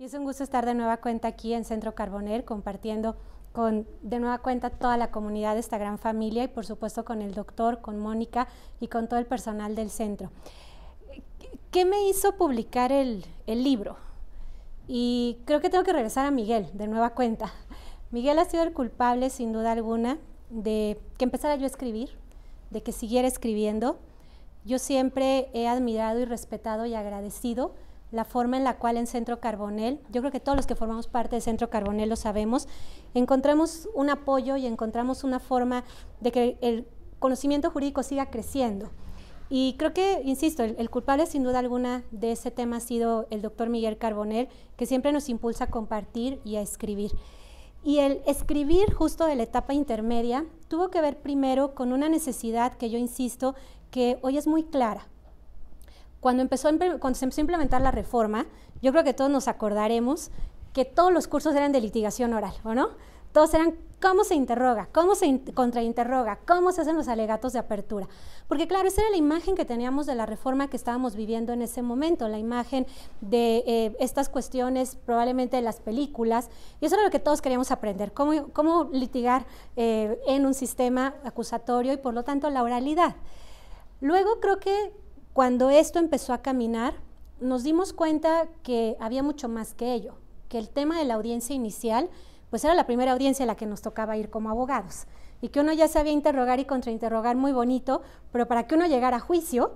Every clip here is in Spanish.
Y es un gusto estar de nueva cuenta aquí en Centro Carboner compartiendo con de nueva cuenta toda la comunidad de esta gran familia y por supuesto con el doctor, con Mónica y con todo el personal del centro. ¿Qué me hizo publicar el, el libro? Y creo que tengo que regresar a Miguel de nueva cuenta. Miguel ha sido el culpable sin duda alguna de que empezara yo a escribir, de que siguiera escribiendo. Yo siempre he admirado y respetado y agradecido la forma en la cual en Centro Carbonel, yo creo que todos los que formamos parte de Centro Carbonel lo sabemos, encontramos un apoyo y encontramos una forma de que el conocimiento jurídico siga creciendo. Y creo que, insisto, el, culpable sin duda alguna de ese tema ha sido el doctor Miguel Carbonel, que siempre nos impulsa a compartir y a escribir. Y el escribir justo de la etapa intermedia tuvo que ver primero con una necesidad que yo insisto que hoy es muy clara. Cuando, empezó, cuando se empezó a implementar la reforma, yo creo que todos nos acordaremos que todos los cursos eran de litigación oral, ¿o no? Todos eran cómo se interroga, cómo se contrainterroga, cómo se hacen los alegatos de apertura. Porque claro, esa era la imagen que teníamos de la reforma que estábamos viviendo en ese momento, la imagen de eh, estas cuestiones probablemente de las películas. Y eso era lo que todos queríamos aprender, cómo, cómo litigar eh, en un sistema acusatorio y por lo tanto la oralidad. Luego creo que cuando esto empezó a caminar, nos dimos cuenta que había mucho más que ello, que el tema de la audiencia inicial, pues era la primera audiencia a la que nos tocaba ir como abogados, y que uno ya sabía interrogar y contrainterrogar muy bonito, pero para que uno llegara a juicio,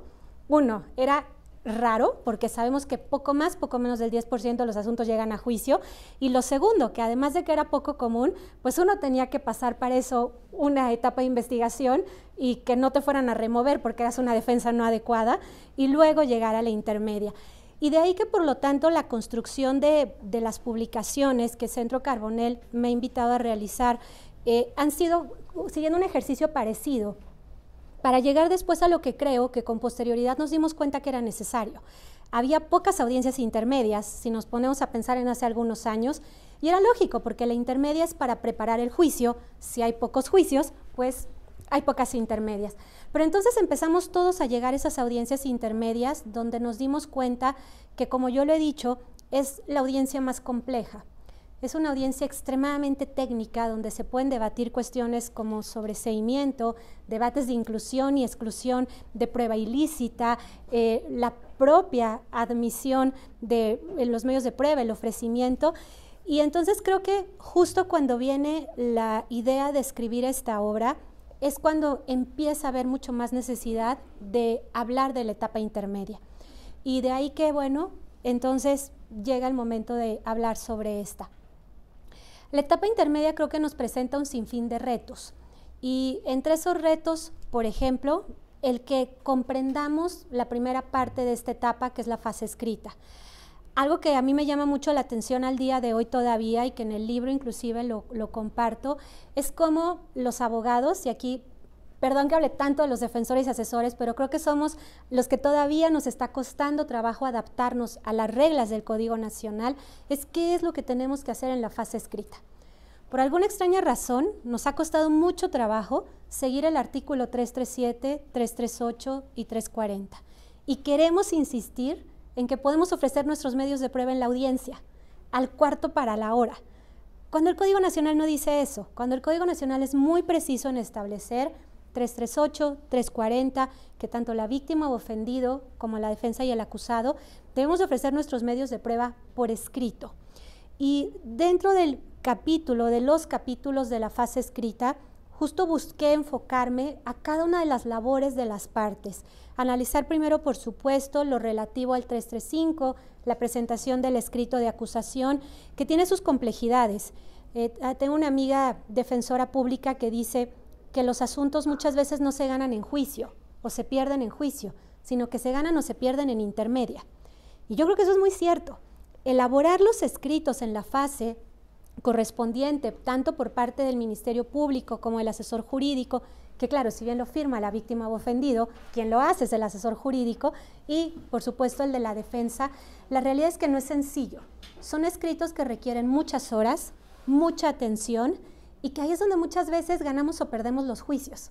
uno, era raro, porque sabemos que poco más, poco menos del 10% de los asuntos llegan a juicio. Y lo segundo, que además de que era poco común, pues uno tenía que pasar para eso una etapa de investigación y que no te fueran a remover porque eras una defensa no adecuada y luego llegar a la intermedia. Y de ahí que, por lo tanto, la construcción de, las publicaciones que Centro Carbonel me ha invitado a realizar eh, han sido siguiendo un ejercicio parecido para llegar después a lo que creo que con posterioridad nos dimos cuenta que era necesario. Había pocas audiencias intermedias, si nos ponemos a pensar en hace algunos años, y era lógico, porque la intermedia es para preparar el juicio, si hay pocos juicios, pues hay pocas intermedias. Pero entonces empezamos todos a llegar a esas audiencias intermedias donde nos dimos cuenta que, como yo lo he dicho, es la audiencia más compleja. Es una audiencia extremadamente técnica donde se pueden debatir cuestiones como sobreseimiento, debates de inclusión y exclusión de prueba ilícita, eh, la propia admisión de los medios de prueba, el ofrecimiento. Y entonces creo que justo cuando viene la idea de escribir esta obra, es cuando empieza a haber mucho más necesidad de hablar de la etapa intermedia. Y de ahí que, bueno, entonces llega el momento de hablar sobre esta. La etapa intermedia creo que nos presenta un sinfín de retos y entre esos retos, por ejemplo, el que comprendamos la primera parte de esta etapa, que es la fase escrita. Algo que a mí me llama mucho la atención al día de hoy todavía y que en el libro inclusive lo, comparto, es cómo los abogados, y aquí Perdón que hable tanto de los defensores y asesores, pero creo que somos los que todavía nos está costando trabajo adaptarnos a las reglas del Código Nacional, es qué es lo que tenemos que hacer en la fase escrita. Por alguna extraña razón, nos ha costado mucho trabajo seguir el artículo 337, 338 y 340. Y queremos insistir en que podemos ofrecer nuestros medios de prueba en la audiencia, al cuarto para la hora. Cuando el Código Nacional no dice eso, cuando el Código Nacional es muy preciso en establecer 338, 340, que tanto la víctima o ofendido como la defensa y el acusado debemos ofrecer nuestros medios de prueba por escrito. Y dentro del capítulo, de los capítulos de la fase escrita, justo busqué enfocarme a cada una de las labores de las partes. Analizar primero, por supuesto, lo relativo al 335, la presentación del escrito de acusación, que tiene sus complejidades. Eh, ah, tengo una amiga defensora pública que dice, que los asuntos muchas veces no se ganan en juicio o se pierden en juicio, sino que se ganan o se pierden en intermedia. Y yo creo que eso es muy cierto. Elaborar los escritos en la fase correspondiente, tanto por parte del Ministerio Público como el asesor jurídico, que claro, si bien lo firma la víctima o ofendido, quien lo hace es el asesor jurídico y por supuesto el de la defensa, la realidad es que no es sencillo. Son escritos que requieren muchas horas, mucha atención y que ahí es donde muchas veces ganamos o perdemos los juicios.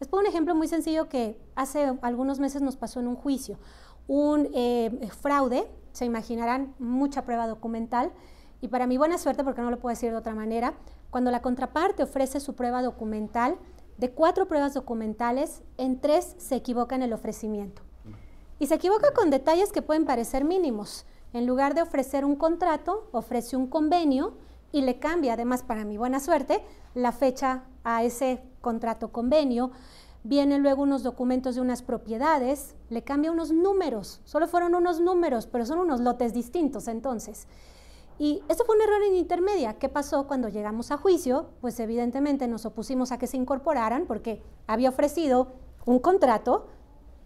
Les pongo un ejemplo muy sencillo que hace algunos meses nos pasó en un juicio. Un eh, fraude, se imaginarán, mucha prueba documental. Y para mi buena suerte, porque no lo puedo decir de otra manera, cuando la contraparte ofrece su prueba documental, de cuatro pruebas documentales, en tres se equivoca en el ofrecimiento. Y se equivoca con detalles que pueden parecer mínimos. En lugar de ofrecer un contrato, ofrece un convenio y le cambia, además para mi buena suerte, la fecha a ese contrato convenio. Vienen luego unos documentos de unas propiedades, le cambia unos números, solo fueron unos números, pero son unos lotes distintos entonces. Y esto fue un error en intermedia. ¿Qué pasó cuando llegamos a juicio? Pues evidentemente nos opusimos a que se incorporaran porque había ofrecido un contrato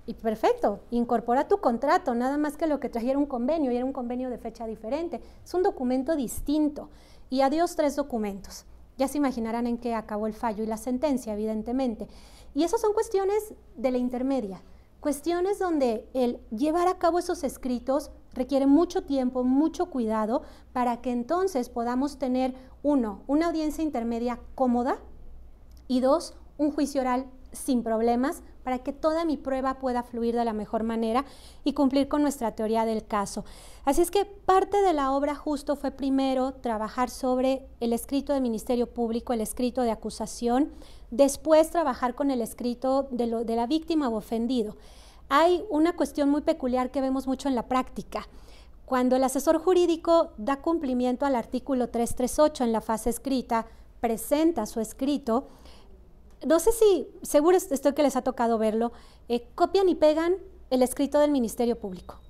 y perfecto, incorpora tu contrato, nada más que lo que trajera un convenio y era un convenio de fecha diferente. Es un documento distinto y adiós tres documentos. Ya se imaginarán en qué acabó el fallo y la sentencia, evidentemente. Y esas son cuestiones de la intermedia, cuestiones donde el llevar a cabo esos escritos requiere mucho tiempo, mucho cuidado, para que entonces podamos tener, uno, una audiencia intermedia cómoda y dos, un juicio oral sin problemas para que toda mi prueba pueda fluir de la mejor manera y cumplir con nuestra teoría del caso. Así es que parte de la obra justo fue primero trabajar sobre el escrito del Ministerio Público, el escrito de acusación, después trabajar con el escrito de, de la víctima o ofendido. Hay una cuestión muy peculiar que vemos mucho en la práctica. Cuando el asesor jurídico da cumplimiento al artículo 338 en la fase escrita, presenta su escrito, no sé si, seguro estoy que les ha tocado verlo, eh, copian y pegan el escrito del Ministerio Público.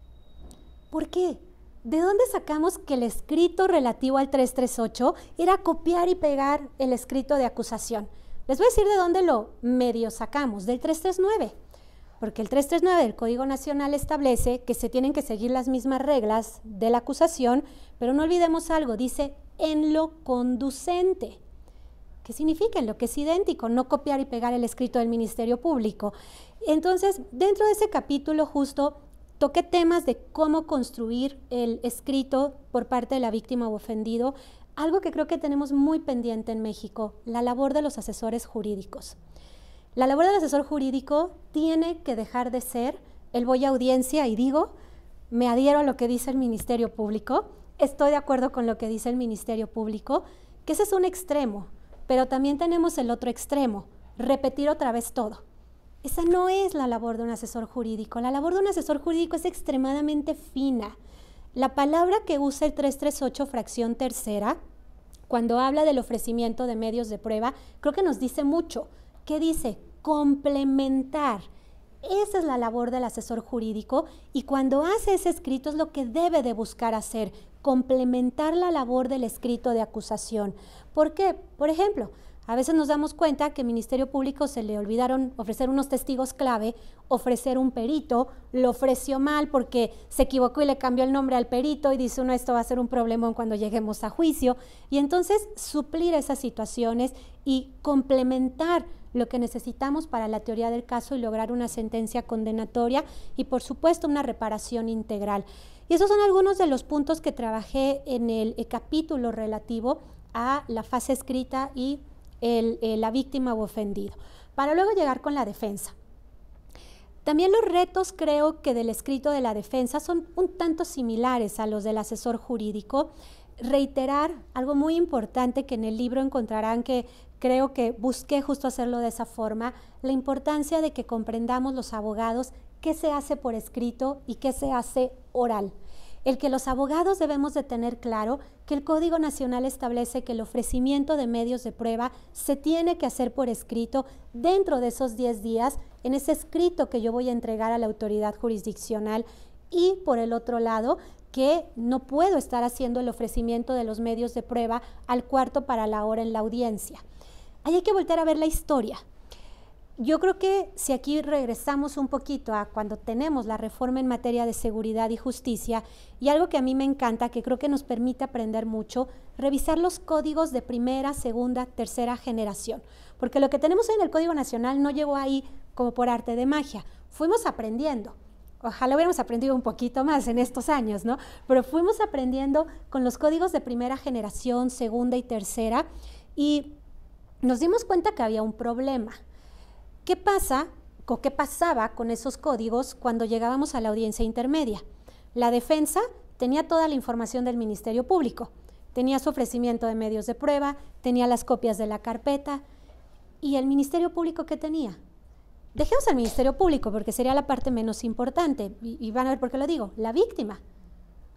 ¿Por qué? ¿De dónde sacamos que el escrito relativo al 338 era copiar y pegar el escrito de acusación? Les voy a decir de dónde lo medio sacamos, del 339, porque el 339 del Código Nacional establece que se tienen que seguir las mismas reglas de la acusación, pero no olvidemos algo, dice en lo conducente que signifiquen lo que es idéntico, no copiar y pegar el escrito del Ministerio Público. Entonces, dentro de ese capítulo justo toqué temas de cómo construir el escrito por parte de la víctima o ofendido, algo que creo que tenemos muy pendiente en México, la labor de los asesores jurídicos. La labor del asesor jurídico tiene que dejar de ser el voy a audiencia y digo, me adhiero a lo que dice el Ministerio Público, estoy de acuerdo con lo que dice el Ministerio Público, que ese es un extremo. Pero también tenemos el otro extremo, repetir otra vez todo. Esa no es la labor de un asesor jurídico. La labor de un asesor jurídico es extremadamente fina. La palabra que usa el 338 fracción tercera, cuando habla del ofrecimiento de medios de prueba, creo que nos dice mucho. ¿Qué dice? Complementar. Esa es la labor del asesor jurídico y cuando hace ese escrito es lo que debe de buscar hacer, complementar la labor del escrito de acusación. ¿Por qué? Por ejemplo, a veces nos damos cuenta que al Ministerio Público se le olvidaron ofrecer unos testigos clave, ofrecer un perito, lo ofreció mal porque se equivocó y le cambió el nombre al perito y dice no esto va a ser un problema cuando lleguemos a juicio. Y entonces suplir esas situaciones y complementar lo que necesitamos para la teoría del caso y lograr una sentencia condenatoria y por supuesto una reparación integral. Y esos son algunos de los puntos que trabajé en el, eh, capítulo relativo a la fase escrita y eh, la víctima o ofendido, para luego llegar con la defensa. También los retos creo que del escrito de la defensa son un tanto similares a los del asesor jurídico. Reiterar algo muy importante que en el libro encontrarán que creo que busqué justo hacerlo de esa forma, la importancia de que comprendamos los abogados qué se hace por escrito y qué se hace oral. El que los abogados debemos de tener claro que el Código Nacional establece que el ofrecimiento de medios de prueba se tiene que hacer por escrito dentro de esos 10 días, en ese escrito que yo voy a entregar a la autoridad jurisdiccional y por el otro lado que no puedo estar haciendo el ofrecimiento de los medios de prueba al cuarto para la hora en la audiencia. Ahí hay que volver a ver la historia. Yo creo que si aquí regresamos un poquito a cuando tenemos la reforma en materia de seguridad y justicia, y algo que a mí me encanta, que creo que nos permite aprender mucho, revisar los códigos de primera, segunda, tercera generación. Porque lo que tenemos en el Código Nacional no llegó ahí como por arte de magia, fuimos aprendiendo. Ojalá hubiéramos aprendido un poquito más en estos años, ¿no? Pero fuimos aprendiendo con los códigos de primera generación, segunda y tercera. Y nos dimos cuenta que había un problema. ¿Qué pasa o qué pasaba con esos códigos cuando llegábamos a la audiencia intermedia? La defensa tenía toda la información del Ministerio Público, tenía su ofrecimiento de medios de prueba, tenía las copias de la carpeta. ¿Y el Ministerio Público qué tenía? Dejemos al Ministerio Público porque sería la parte menos importante y, y van a ver por qué lo digo, la víctima.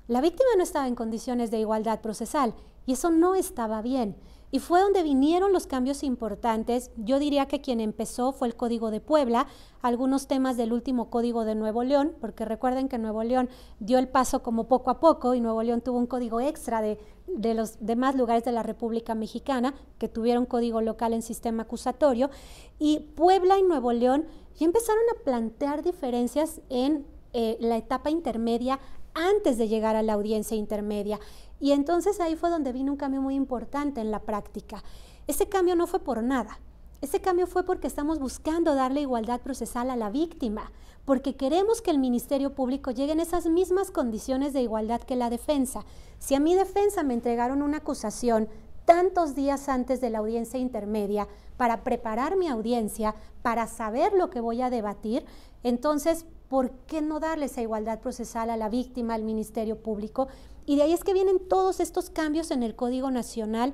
La víctima no estaba en condiciones de igualdad procesal y eso no estaba bien. Y fue donde vinieron los cambios importantes. Yo diría que quien empezó fue el Código de Puebla, algunos temas del último Código de Nuevo León, porque recuerden que Nuevo León dio el paso como poco a poco y Nuevo León tuvo un código extra de, los demás lugares de la República Mexicana, que tuvieron código local en sistema acusatorio. Y Puebla y Nuevo León ya empezaron a plantear diferencias en eh, la etapa intermedia antes de llegar a la audiencia intermedia. Y entonces ahí fue donde vino un cambio muy importante en la práctica. Ese cambio no fue por nada. Ese cambio fue porque estamos buscando darle igualdad procesal a la víctima, porque queremos que el Ministerio Público llegue en esas mismas condiciones de igualdad que la defensa. Si a mi defensa me entregaron una acusación tantos días antes de la audiencia intermedia para preparar mi audiencia, para saber lo que voy a debatir, entonces ¿por qué no darle esa igualdad procesal a la víctima, al Ministerio Público? Y de ahí es que vienen todos estos cambios en el Código Nacional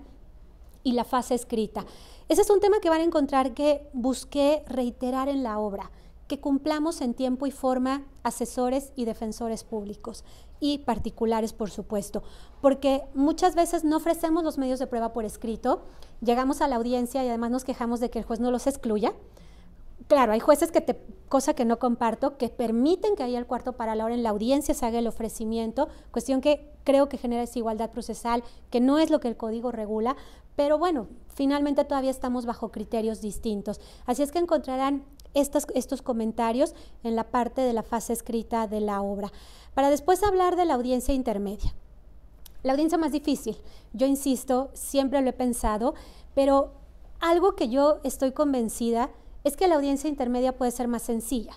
y la fase escrita. Ese es un tema que van a encontrar que busqué reiterar en la obra, que cumplamos en tiempo y forma asesores y defensores públicos y particulares, por supuesto, porque muchas veces no ofrecemos los medios de prueba por escrito, llegamos a la audiencia y además nos quejamos de que el juez no los excluya. Claro, hay jueces que te, cosa que no comparto, que permiten que haya el cuarto para la hora en la audiencia se haga el ofrecimiento, cuestión que creo que genera desigualdad procesal, que no es lo que el código regula, pero bueno, finalmente todavía estamos bajo criterios distintos. Así es que encontrarán estos comentarios en la parte de la fase escrita de la obra, para después hablar de la audiencia intermedia. La audiencia más difícil, yo insisto, siempre lo he pensado, pero algo que yo estoy convencida es que la audiencia intermedia puede ser más sencilla,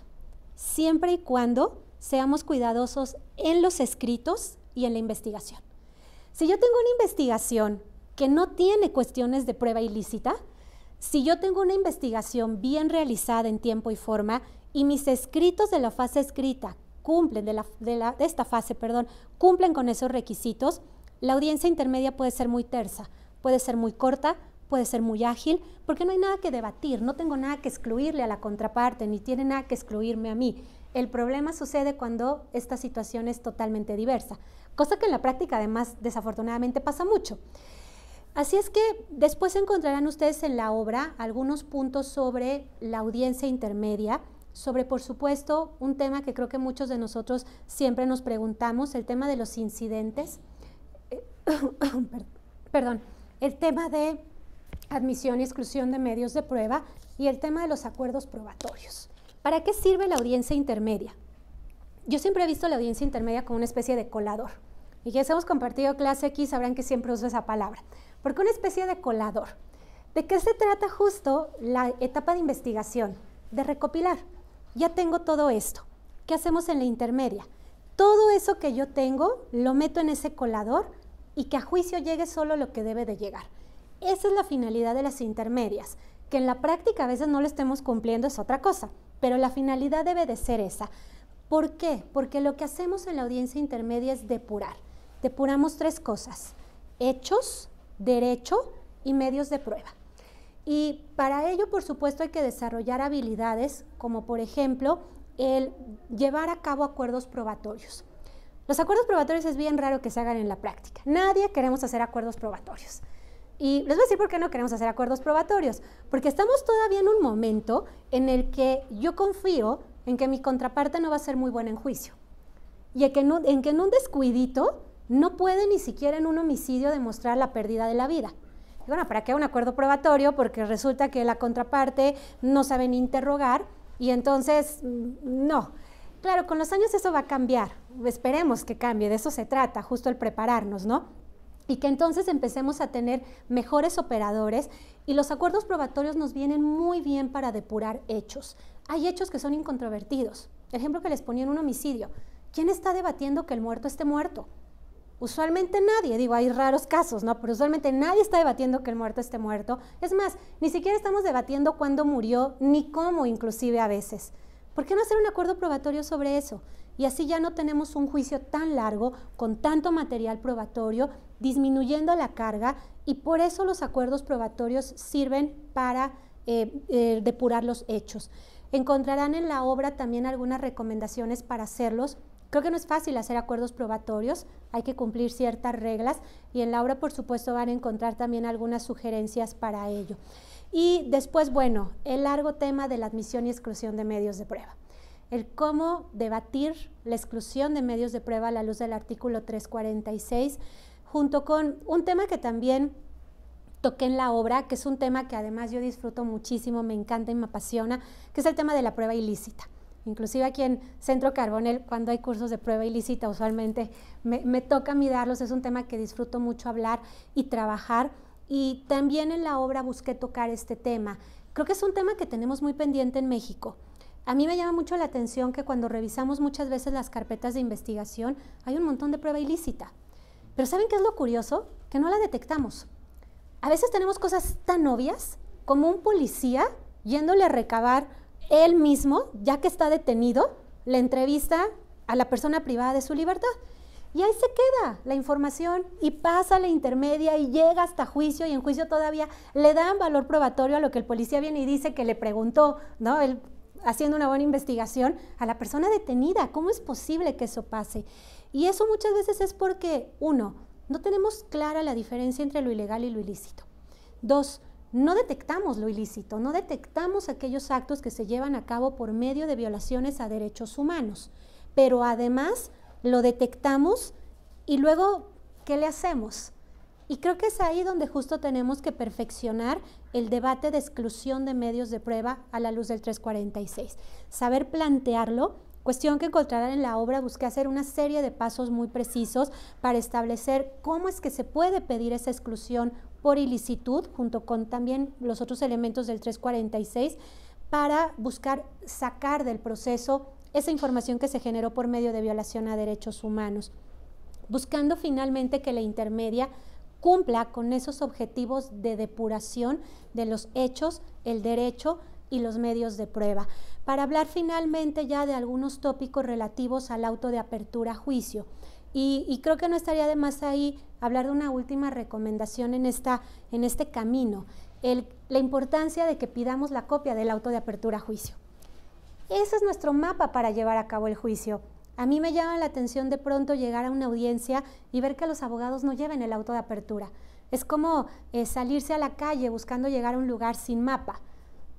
siempre y cuando seamos cuidadosos en los escritos y en la investigación. Si yo tengo una investigación que no tiene cuestiones de prueba ilícita, si yo tengo una investigación bien realizada en tiempo y forma y mis escritos de la fase escrita cumplen, de, esta fase, perdón, cumplen con esos requisitos, la audiencia intermedia puede ser muy tersa, puede ser muy corta, puede ser muy ágil porque no hay nada que debatir, no tengo nada que excluirle a la contraparte, ni tiene nada que excluirme a mí. El problema sucede cuando esta situación es totalmente diversa, cosa que en la práctica además desafortunadamente pasa mucho. Así es que después encontrarán ustedes en la obra algunos puntos sobre la audiencia intermedia, sobre por supuesto un tema que creo que muchos de nosotros siempre nos preguntamos, el tema de los incidentes, perdón, el tema de admisión y exclusión de medios de prueba y el tema de los acuerdos probatorios. ¿Para qué sirve la audiencia intermedia? Yo siempre he visto la audiencia intermedia como una especie de colador. Y ya hemos compartido clase aquí sabrán que siempre uso esa palabra. Porque una especie de colador. ¿De qué se trata justo la etapa de investigación? De recopilar. Ya tengo todo esto. ¿Qué hacemos en la intermedia? Todo eso que yo tengo lo meto en ese colador y que a juicio llegue solo lo que debe de llegar esa es la finalidad de las intermedias. Que en la práctica a veces no lo estemos cumpliendo es otra cosa, pero la finalidad debe de ser esa. ¿Por qué? Porque lo que hacemos en la audiencia intermedia es depurar. Depuramos tres cosas, hechos, derecho y medios de prueba. Y para ello, por supuesto, hay que desarrollar habilidades como, por ejemplo, el llevar a cabo acuerdos probatorios. Los acuerdos probatorios es bien raro que se hagan en la práctica. Nadie queremos hacer acuerdos probatorios. Y les voy a decir por qué no queremos hacer acuerdos probatorios, porque estamos todavía en un momento en el que yo confío en que mi contraparte no va a ser muy buena en juicio y en que en un, descuidito no puede ni siquiera en un homicidio demostrar la pérdida de la vida. Y bueno, ¿para qué un acuerdo probatorio? Porque resulta que la contraparte no sabe ni interrogar y entonces mm, no. Claro, con los años eso va a cambiar. Esperemos que cambie, de eso se trata, justo el prepararnos, ¿no? y que entonces empecemos a tener mejores operadores y los acuerdos probatorios nos vienen muy bien para depurar hechos. Hay hechos que son incontrovertidos. El ejemplo que les ponía en un homicidio. ¿Quién está debatiendo que el muerto esté muerto? Usualmente nadie, digo, hay raros casos, ¿no? Pero usualmente nadie está debatiendo que el muerto esté muerto. Es más, ni siquiera estamos debatiendo cuándo murió, ni cómo inclusive a veces. ¿Por qué no hacer un acuerdo probatorio sobre eso? Y así ya no tenemos un juicio tan largo, con tanto material probatorio, disminuyendo la carga y por eso los acuerdos probatorios sirven para eh, eh, depurar los hechos. Encontrarán en la obra también algunas recomendaciones para hacerlos. Creo que no es fácil hacer acuerdos probatorios, hay que cumplir ciertas reglas y en la obra por supuesto van a encontrar también algunas sugerencias para ello. Y después, bueno, el largo tema de la admisión y exclusión de medios de prueba el cómo debatir la exclusión de medios de prueba a la luz del artículo 346, junto con un tema que también toqué en la obra, que es un tema que además yo disfruto muchísimo, me encanta y me apasiona, que es el tema de la prueba ilícita. Inclusive aquí en Centro Carbonel, cuando hay cursos de prueba ilícita, usualmente me, toca mirarlos, es un tema que disfruto mucho hablar y trabajar. Y también en la obra busqué tocar este tema. Creo que es un tema que tenemos muy pendiente en México. A mí me llama mucho la atención que cuando revisamos muchas veces las carpetas de investigación hay un montón de prueba ilícita. Pero ¿saben qué es lo curioso? Que no la detectamos. A veces tenemos cosas tan obvias como un policía yéndole a recabar él mismo, ya que está detenido, la entrevista a la persona privada de su libertad. Y ahí se queda la información y pasa a la intermedia y llega hasta juicio y en juicio todavía le dan valor probatorio a lo que el policía viene y dice que le preguntó, ¿no? haciendo una buena investigación a la persona detenida. ¿Cómo es posible que eso pase? Y eso muchas veces es porque, uno, no tenemos clara la diferencia entre lo ilegal y lo ilícito. Dos, no detectamos lo ilícito, no detectamos aquellos actos que se llevan a cabo por medio de violaciones a derechos humanos, pero además lo detectamos y luego, ¿qué le hacemos? Y creo que es ahí donde justo tenemos que perfeccionar el debate de exclusión de medios de prueba a la luz del 346. Saber plantearlo, cuestión que encontrarán en la obra, busqué hacer una serie de pasos muy precisos para establecer cómo es que se puede pedir esa exclusión por ilicitud, junto con también los otros elementos del 346, para buscar sacar del proceso esa información que se generó por medio de violación a derechos humanos, buscando finalmente que la intermedia cumpla con esos objetivos de depuración de los hechos, el derecho y los medios de prueba. Para hablar finalmente ya de algunos tópicos relativos al auto de apertura a juicio. Y, creo que no estaría de más ahí hablar de una última recomendación en, esta, en este camino, la importancia de que pidamos la copia del auto de apertura a juicio. Ese es nuestro mapa para llevar a cabo el juicio. A mí me llama la atención de pronto llegar a una audiencia y ver que los abogados no lleven el auto de apertura. Es como eh, salirse a la calle buscando llegar a un lugar sin mapa.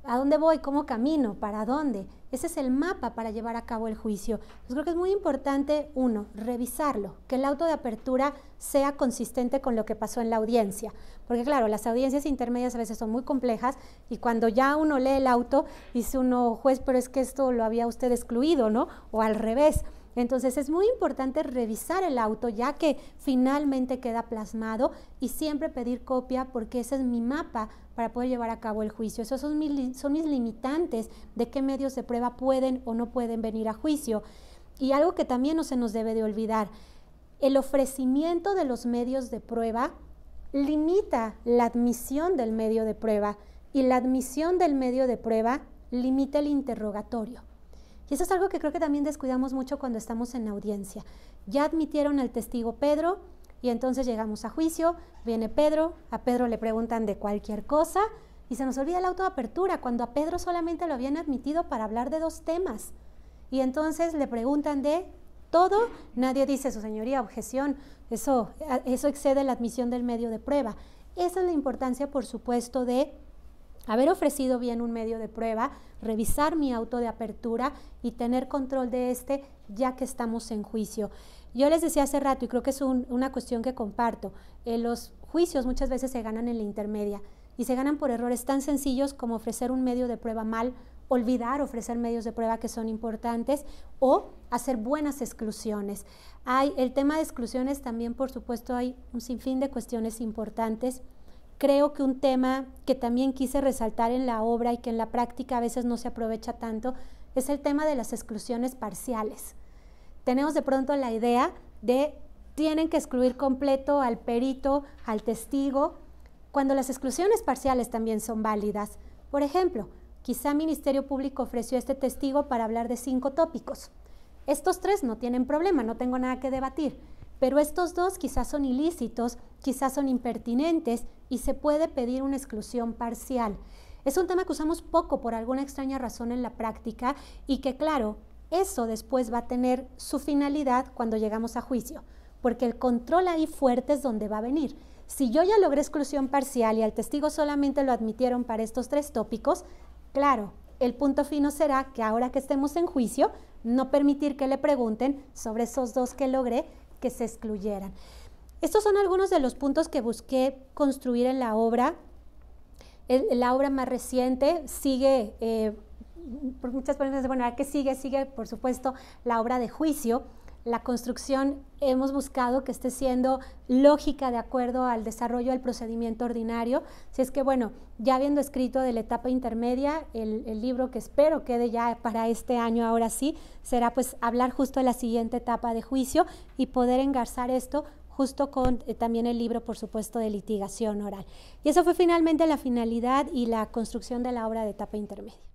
¿A dónde voy? ¿Cómo camino? ¿Para dónde? Ese es el mapa para llevar a cabo el juicio. Pues creo que es muy importante, uno, revisarlo, que el auto de apertura sea consistente con lo que pasó en la audiencia. Porque claro, las audiencias intermedias a veces son muy complejas y cuando ya uno lee el auto, dice uno, juez, pero es que esto lo había usted excluido, ¿no? O al revés. Entonces es muy importante revisar el auto ya que finalmente queda plasmado y siempre pedir copia porque ese es mi mapa para poder llevar a cabo el juicio. Esos son mis, son mis limitantes de qué medios de prueba pueden o no pueden venir a juicio. Y algo que también no se nos debe de olvidar, el ofrecimiento de los medios de prueba limita la admisión del medio de prueba y la admisión del medio de prueba limita el interrogatorio. Y eso es algo que creo que también descuidamos mucho cuando estamos en audiencia. Ya admitieron al testigo Pedro y entonces llegamos a juicio, viene Pedro, a Pedro le preguntan de cualquier cosa y se nos olvida la autoapertura cuando a Pedro solamente lo habían admitido para hablar de dos temas. Y entonces le preguntan de todo, nadie dice, su señoría, objeción, eso, eso excede la admisión del medio de prueba. Esa es la importancia, por supuesto, de haber ofrecido bien un medio de prueba, revisar mi auto de apertura y tener control de este ya que estamos en juicio. Yo les decía hace rato, y creo que es una cuestión que comparto, eh, los juicios muchas veces se ganan en la intermedia y se ganan por errores tan sencillos como ofrecer un medio de prueba mal, olvidar ofrecer medios de prueba que son importantes o hacer buenas exclusiones. Hay el tema de exclusiones también, por supuesto, hay un sinfín de cuestiones importantes creo que un tema que también quise resaltar en la obra y que en la práctica a veces no se aprovecha tanto es el tema de las exclusiones parciales. Tenemos de pronto la idea de tienen que excluir completo al perito, al testigo, cuando las exclusiones parciales también son válidas. Por ejemplo, quizá Ministerio Público ofreció este testigo para hablar de cinco tópicos. Estos tres no tienen problema, no tengo nada que debatir pero estos dos quizás son ilícitos, quizás son impertinentes y se puede pedir una exclusión parcial. Es un tema que usamos poco por alguna extraña razón en la práctica y que claro, eso después va a tener su finalidad cuando llegamos a juicio, porque el control ahí fuerte es donde va a venir. Si yo ya logré exclusión parcial y al testigo solamente lo admitieron para estos tres tópicos, claro, el punto fino será que ahora que estemos en juicio, no permitir que le pregunten sobre esos dos que logré que se excluyeran. Estos son algunos de los puntos que busqué construir en la obra. la obra más reciente sigue, eh, por muchas personas, bueno, que sigue? Sigue, por supuesto, la obra de juicio la construcción hemos buscado que esté siendo lógica de acuerdo al desarrollo del procedimiento ordinario. Si es que, bueno, ya habiendo escrito de la etapa intermedia, el, libro que espero quede ya para este año, ahora sí, será pues hablar justo de la siguiente etapa de juicio y poder engarzar esto justo con eh, también el libro, por supuesto, de litigación oral. Y eso fue finalmente la finalidad y la construcción de la obra de etapa intermedia.